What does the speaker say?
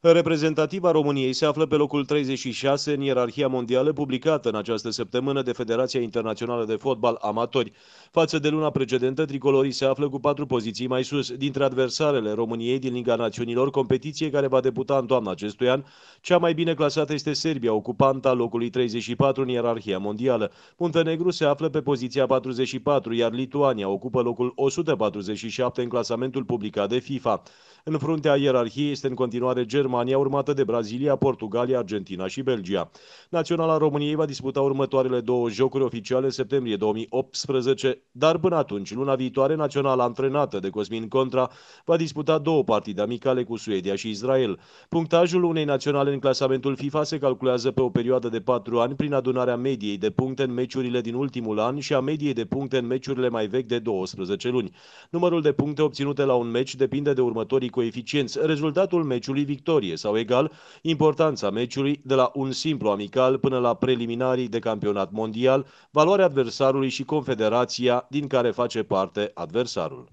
Reprezentativa României se află pe locul 36 în ierarhia mondială publicată în această săptămână de Federația Internațională de Fotbal Amatori. Față de luna precedentă, tricolorii se află cu patru poziții mai sus. Dintre adversarele României din Liga Națiunilor, competiție care va debuta în toamna acestui an, cea mai bine clasată este Serbia, ocupanta locului 34 în ierarhia mondială. Muntenegru se află pe poziția 44, iar Lituania ocupă locul 147 în clasamentul publicat de FIFA. În fruntea ierarhiei este în continuare Germania Germania, urmată de Brazilia, Portugalia, Argentina și Belgia. Naționala României va disputa următoarele două jocuri oficiale septembrie 2018, dar până atunci, luna viitoare, Naționala antrenată de Cosmin Contra va disputa două partide amicale cu Suedia și Israel. Punctajul unei naționale în clasamentul FIFA se calculează pe o perioadă de patru ani prin adunarea mediei de puncte în meciurile din ultimul an și a mediei de puncte în meciurile mai vechi de 12 luni. Numărul de puncte obținute la un meci depinde de următorii coeficienți, rezultatul meciului victor victorie sau egal importanța meciului de la un simplu amical până la preliminarii de campionat mondial, valoarea adversarului și confederația din care face parte adversarul.